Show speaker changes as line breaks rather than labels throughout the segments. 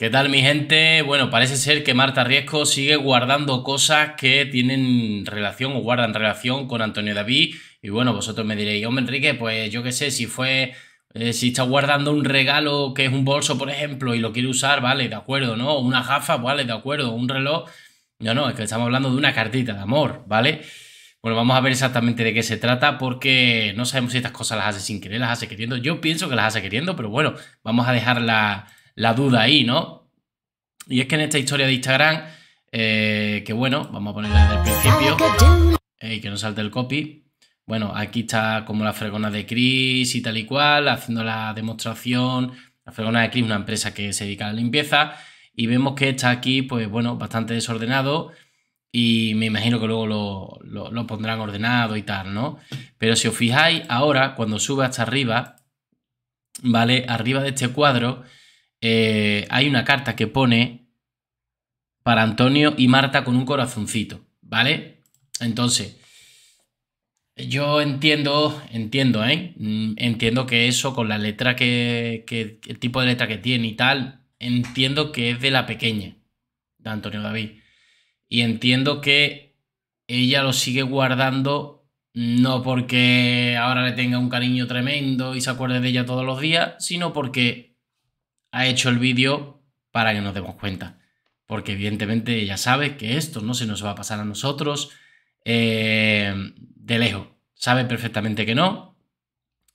¿Qué tal mi gente? Bueno, parece ser que Marta Riesco sigue guardando cosas que tienen relación o guardan relación con Antonio David. Y bueno, vosotros me diréis, hombre Enrique, pues yo qué sé, si fue, eh, si está guardando un regalo que es un bolso, por ejemplo, y lo quiere usar, vale, de acuerdo, ¿no? Una gafa, vale, de acuerdo, un reloj. No, no, es que estamos hablando de una cartita de amor, ¿vale? Bueno, vamos a ver exactamente de qué se trata porque no sabemos si estas cosas las hace sin querer, las hace queriendo. Yo pienso que las hace queriendo, pero bueno, vamos a dejarla la duda ahí, ¿no? Y es que en esta historia de Instagram, eh, que bueno, vamos a ponerla desde el principio, y que no salte el copy. Bueno, aquí está como la fregona de Chris y tal y cual, haciendo la demostración. La fregona de Chris, una empresa que se dedica a la limpieza. Y vemos que está aquí, pues bueno, bastante desordenado. Y me imagino que luego lo, lo pondrán ordenado y tal, ¿no? Pero si os fijáis, ahora cuando sube hasta arriba, ¿vale? Arriba de este cuadro eh, hay una carta que pone para Antonio y Marta con un corazoncito, ¿vale? Entonces, yo entiendo, entiendo, ¿eh? Mm, entiendo que eso con la letra que, que, el tipo de letra que tiene y tal, entiendo que es de la pequeña, de Antonio David. Y entiendo que ella lo sigue guardando no porque ahora le tenga un cariño tremendo y se acuerde de ella todos los días, sino porque ha hecho el vídeo para que nos demos cuenta. Porque evidentemente ella sabe que esto no se nos va a pasar a nosotros eh, de lejos. Sabe perfectamente que no.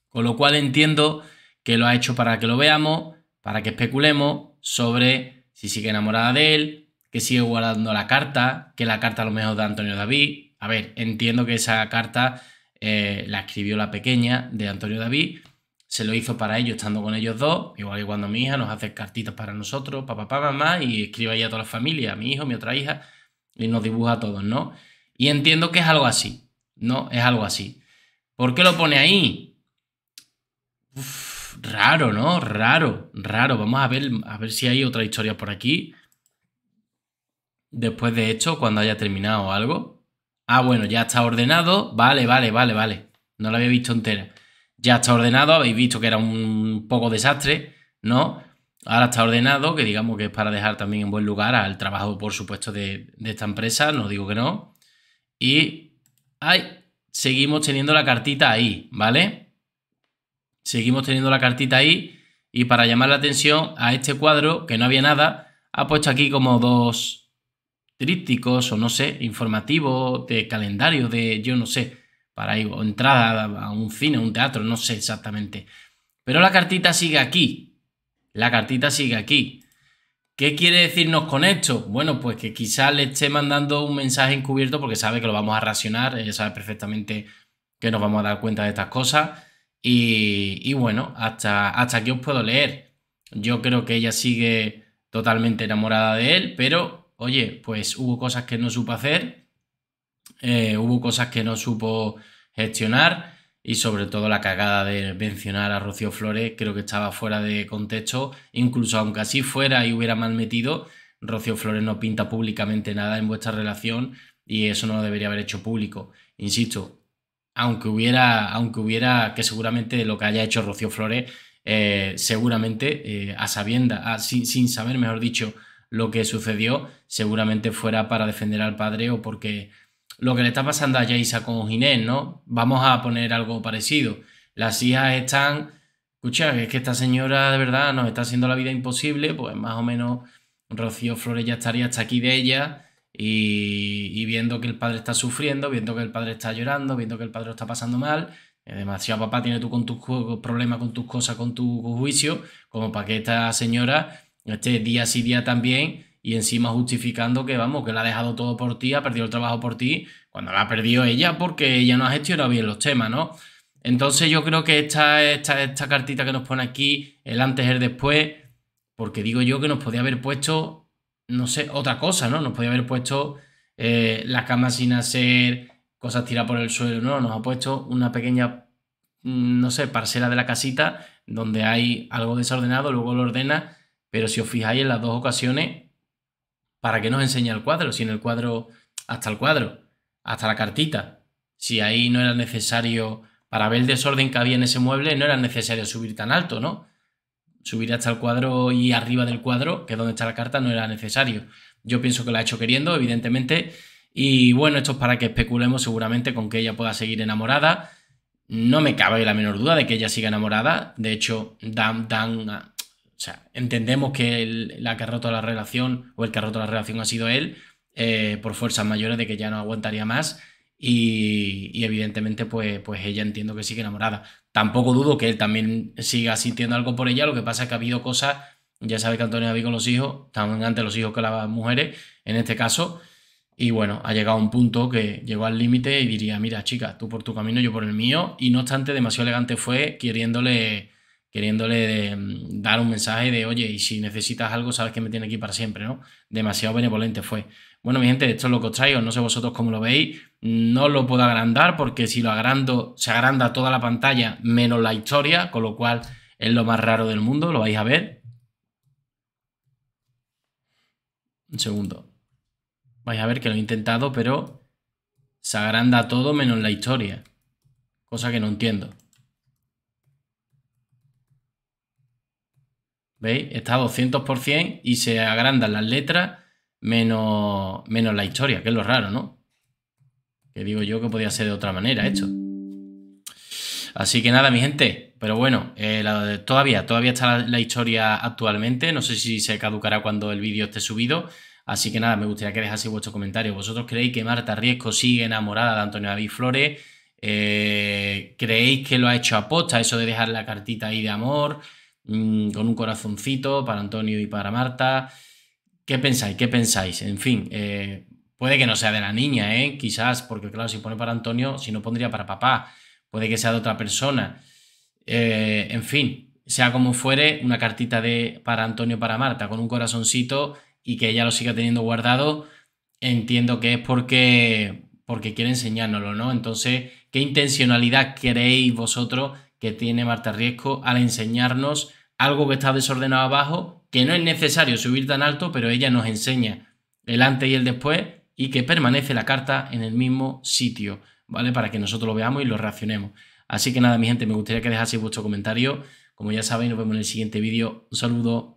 Con lo cual entiendo que lo ha hecho para que lo veamos, para que especulemos sobre si sigue enamorada de él, que sigue guardando la carta, que la carta a lo mejor de Antonio David. A ver, entiendo que esa carta eh, la escribió la pequeña de Antonio David se lo hizo para ellos estando con ellos dos, igual que cuando mi hija nos hace cartitas para nosotros, papá, papá, mamá, y escribe ahí a toda la familia, a mi hijo, mi otra hija, y nos dibuja a todos, ¿no? Y entiendo que es algo así, ¿no? Es algo así. ¿Por qué lo pone ahí? raro, ¿no? Raro, raro. Vamos a ver, a ver si hay otra historia por aquí. Después de esto, cuando haya terminado algo. Ah, bueno, ya está ordenado. Vale, vale, vale, vale. No la había visto entera ya está ordenado, habéis visto que era un poco desastre, ¿no? Ahora está ordenado, que digamos que es para dejar también en buen lugar al trabajo, por supuesto, de, esta empresa, no digo que no. Y ay, seguimos teniendo la cartita ahí, ¿vale? Seguimos teniendo la cartita ahí y para llamar la atención a este cuadro, que no había nada, ha puesto aquí como dos trípticos o no sé, informativos, de calendario, de yo no sé, para ir, entrada a un cine, a un teatro, no sé exactamente. Pero la cartita sigue aquí. La cartita sigue aquí. ¿Qué quiere decirnos con esto? Bueno, pues que quizás le esté mandando un mensaje encubierto porque sabe que lo vamos a racionar, ella sabe perfectamente que nos vamos a dar cuenta de estas cosas. Y, bueno, hasta, hasta aquí os puedo leer. Yo creo que ella sigue totalmente enamorada de él, pero oye, pues hubo cosas que no supo hacer eh, hubo cosas que no supo gestionar y sobre todo la cagada de mencionar a Rocío Flores, creo que estaba fuera de contexto, incluso aunque así fuera y hubiera mal metido, Rocío Flores no pinta públicamente nada en vuestra relación y eso no lo debería haber hecho público. Insisto, aunque hubiera, aunque hubiera que seguramente lo que haya hecho Rocío Flores, eh, seguramente eh, a sabienda, sin saber, mejor dicho, lo que sucedió, seguramente fuera para defender al padre o porque lo que le está pasando a Jaisa con Ginés, ¿no? Vamos a poner algo parecido. Las hijas están, escucha, es que esta señora de verdad nos está haciendo la vida imposible, pues más o menos Rocío Flores ya estaría hasta aquí de ella y, viendo que el padre está sufriendo, viendo que el padre está llorando, viendo que el padre lo está pasando mal, demasiado papá tiene tú con tus problemas, con tus cosas, con tu juicio, como para que esta señora esté día sí día también y encima justificando que, vamos, que la ha dejado todo por ti, ha perdido el trabajo por ti, cuando la ha perdido ella porque ella no ha gestionado bien los temas, ¿no? Entonces yo creo que esta, esta, esta cartita que nos pone aquí, el antes, el después, porque digo yo que nos podía haber puesto, no sé, otra cosa, ¿no? Nos podía haber puesto eh, la cama sin hacer, cosas tiradas por el suelo, ¿no? Nos ha puesto una pequeña, mm, no sé, parcela de la casita donde hay algo desordenado, luego lo ordena, pero si os fijáis en las dos ocasiones, ¿Para qué nos enseña el cuadro? Si el cuadro, hasta el cuadro, hasta la cartita, si ahí no era necesario, para ver el desorden que había en ese mueble, no era necesario subir tan alto, ¿no? Subir hasta el cuadro y arriba del cuadro, que es donde está la carta, no era necesario. Yo pienso que la ha hecho queriendo, evidentemente. Y bueno, esto es para que especulemos seguramente con que ella pueda seguir enamorada. No me cabe la menor duda de que ella siga enamorada. De hecho, Dan, Dan o sea, entendemos que el, la que ha roto la relación o el que ha roto la relación ha sido él, eh, por fuerzas mayores de que ya no aguantaría más. Y, evidentemente, pues, pues ella entiendo que sigue enamorada. Tampoco dudo que él también siga sintiendo algo por ella. Lo que pasa es que ha habido cosas, ya sabe que Antonio había con los hijos, tan ante los hijos que las mujeres, en este caso. Y bueno, ha llegado a un punto que llegó al límite y diría, mira chica, tú por tu camino, yo por el mío. Y no obstante, demasiado elegante fue queriéndole queriéndole mm, dar un mensaje de, oye, y si necesitas algo, sabes que me tiene aquí para siempre, ¿no? Demasiado benevolente fue. Bueno, mi gente, esto es lo que os traigo, no sé vosotros cómo lo veis, no lo puedo agrandar porque si lo agrando, se agranda toda la pantalla menos la historia, con lo cual es lo más raro del mundo, lo vais a ver. Un segundo. Vais a ver que lo he intentado, pero se agranda todo menos la historia, cosa que no entiendo. ¿Veis? Está a 200% y se agrandan las letras menos, menos la historia, que es lo raro, ¿no? Que digo yo que podía ser de otra manera hecho. Así que nada, mi gente. Pero bueno, eh, todavía, todavía está la, historia actualmente. No sé si se caducará cuando el vídeo esté subido. Así que nada, me gustaría que dejase vuestros comentarios. ¿Vosotros creéis que Marta Riesco sigue enamorada de Antonio David Flores? Eh, ¿Creéis que lo ha hecho a posta eso de dejar la cartita ahí de amor? Mm, con un corazoncito para Antonio y para Marta. ¿Qué pensáis? ¿Qué pensáis? En fin, eh, puede que no sea de la niña, ¿eh? quizás, porque claro, si pone para Antonio, si no pondría para papá, puede que sea de otra persona. Eh, en fin, sea como fuere, una cartita de para Antonio para Marta con un corazoncito y que ella lo siga teniendo guardado, entiendo que es porque porque quiere enseñárnoslo, ¿no? Entonces, ¿qué intencionalidad queréis vosotros que tiene Marta Riesco al enseñarnos algo que está desordenado abajo, que no es necesario subir tan alto, pero ella nos enseña el antes y el después y que permanece la carta en el mismo sitio, ¿vale? Para que nosotros lo veamos y lo reaccionemos. Así que nada, mi gente, me gustaría que dejaseis vuestro comentario. Como ya sabéis, nos vemos en el siguiente vídeo. Un saludo.